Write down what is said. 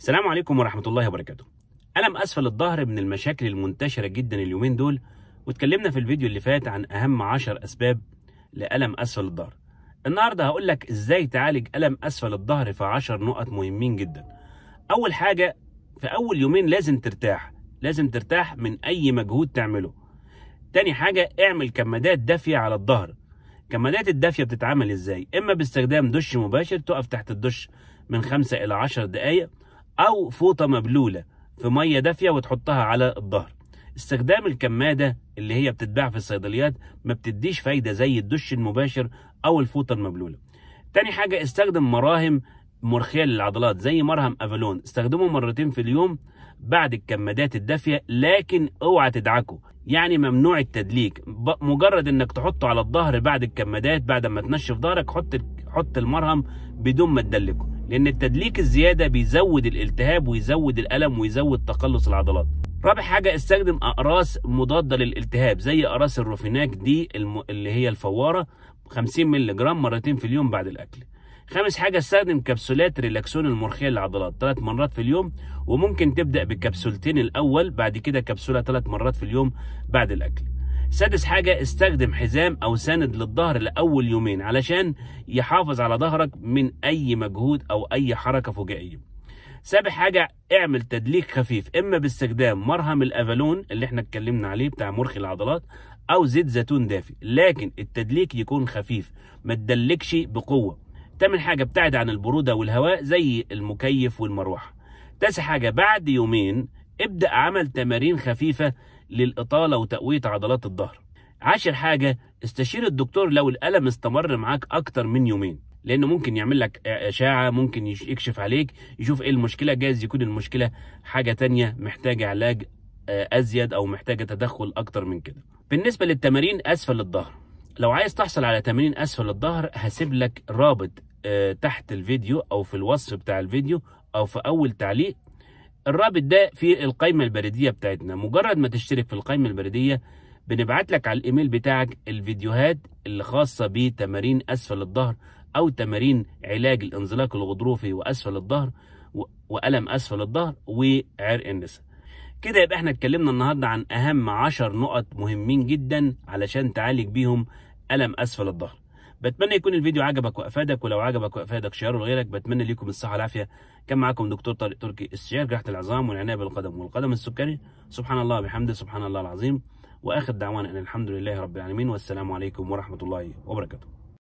السلام عليكم ورحمة الله وبركاته ألم أسفل الظهر من المشاكل المنتشرة جدا اليومين دول واتكلمنا في الفيديو اللي فات عن أهم عشر أسباب لألم أسفل الظهر النهاردة هقول لك إزاي تعالج ألم أسفل الظهر في عشر نقط مهمين جدا أول حاجة في أول يومين لازم ترتاح لازم ترتاح من أي مجهود تعمله تاني حاجة اعمل كمادات دافية على الظهر كمادات الدافية بتتعمل إزاي إما باستخدام دش مباشر تقف تحت الدش من خمسة إلى عشر دقايق أو فوطة مبلولة في مية دافية وتحطها على الظهر استخدام الكمادة اللي هي بتتباع في الصيدليات ما بتديش فايدة زي الدش المباشر أو الفوطة المبلولة تاني حاجة استخدم مراهم مرخية للعضلات زي مرهم أفالون استخدمه مرتين في اليوم بعد الكمادات الدافية لكن اوعى تدعكه يعني ممنوع التدليك مجرد انك تحطه على الظهر بعد الكمادات بعد ما تنشف ظهرك حط حط المرهم بدون ما تدلكه لأن التدليك الزيادة بيزود الالتهاب ويزود الألم ويزود تقلص العضلات رابع حاجة استخدم أقراص مضادة للالتهاب زي أقراص الروفيناك دي الم... اللي هي الفوارة 50 مللي جرام مرتين في اليوم بعد الأكل خامس حاجة استخدم كبسولات ريلاكسون المرخية للعضلات ثلاث مرات في اليوم وممكن تبدأ بكبسولتين الأول بعد كده كبسولة ثلاث مرات في اليوم بعد الأكل سادس حاجة استخدم حزام أو ساند للظهر لأول يومين علشان يحافظ على ظهرك من أي مجهود أو أي حركة فجائية سابع حاجة اعمل تدليك خفيف إما باستخدام مرهم الأفالون اللي احنا اتكلمنا عليه بتاع مرخي العضلات أو زيت زيتون دافي لكن التدليك يكون خفيف ما تدلكش بقوة تامن حاجة ابتعد عن البرودة والهواء زي المكيف والمروحة تاسع حاجة بعد يومين ابدأ عمل تمارين خفيفة للإطالة وتقوية عضلات الظهر عاشر حاجة استشير الدكتور لو الألم استمر معاك أكتر من يومين لأنه ممكن يعمل لك أشعة ممكن يكشف عليك يشوف إيه المشكلة جايز يكون المشكلة حاجة تانية محتاجة علاج آه، أزيد أو محتاجة تدخل أكتر من كده بالنسبة للتمارين أسفل الظهر لو عايز تحصل على تمارين أسفل الظهر هسيب لك رابط آه، تحت الفيديو أو في الوصف بتاع الفيديو أو في أول تعليق الرابط ده في القائمه البريديه بتاعتنا مجرد ما تشترك في القائمه البريديه بنبعت لك على الايميل بتاعك الفيديوهات اللي خاصه بتمارين اسفل الظهر او تمارين علاج الانزلاق الغضروفي واسفل الظهر والم اسفل الظهر وعرق النساء كده يبقى احنا اتكلمنا النهارده عن اهم 10 نقط مهمين جدا علشان تعالج بيهم الم اسفل الظهر بتمنى يكون الفيديو عجبك وافادك ولو عجبك وافادك شيره لغيرك بتمنى ليكم الصحه والعافيه كان معاكم دكتور طارق تركي استشاري جراحه العظام والعنايه بالقدم والقدم السكري سبحان الله بحمده سبحان الله العظيم واخر دعوانا ان الحمد لله رب العالمين والسلام عليكم ورحمه الله وبركاته